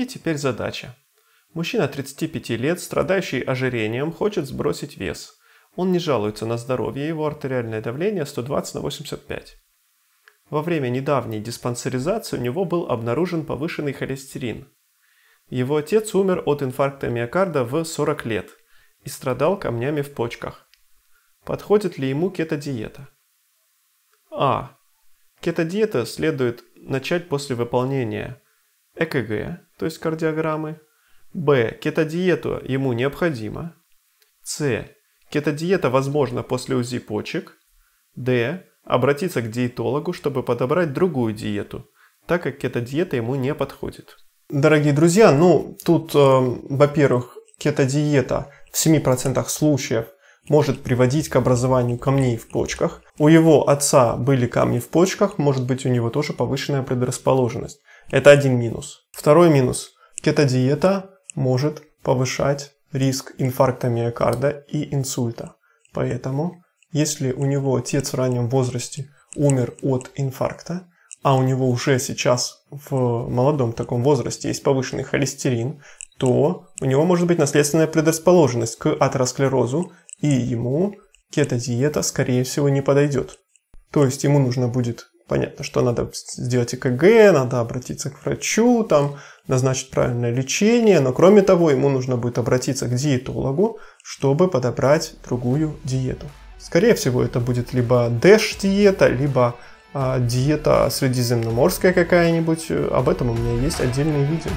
И теперь задача. Мужчина 35 лет, страдающий ожирением, хочет сбросить вес. Он не жалуется на здоровье, его артериальное давление 120 на 85. Во время недавней диспансеризации у него был обнаружен повышенный холестерин. Его отец умер от инфаркта миокарда в 40 лет и страдал камнями в почках. Подходит ли ему кето-диета? А. Кето-диета следует начать после выполнения ЭКГ, то есть кардиограммы. Б. Кетодиету ему необходимо. С. Кетодиета возможна после УЗИ почек. Д. Обратиться к диетологу, чтобы подобрать другую диету, так как кетодиета ему не подходит. Дорогие друзья, ну тут, э, во-первых, кетодиета в 7% случаев может приводить к образованию камней в почках – у его отца были камни в почках, может быть у него тоже повышенная предрасположенность. Это один минус. Второй минус. Кетодиета может повышать риск инфаркта миокарда и инсульта. Поэтому, если у него отец в раннем возрасте умер от инфаркта, а у него уже сейчас в молодом таком возрасте есть повышенный холестерин, то у него может быть наследственная предрасположенность к атеросклерозу, и ему кето-диета, скорее всего, не подойдет. То есть ему нужно будет, понятно, что надо сделать ЭКГ, надо обратиться к врачу, там, назначить правильное лечение, но кроме того, ему нужно будет обратиться к диетологу, чтобы подобрать другую диету. Скорее всего, это будет либо дэш-диета, либо а, диета средиземноморская какая-нибудь. Об этом у меня есть отдельные видео.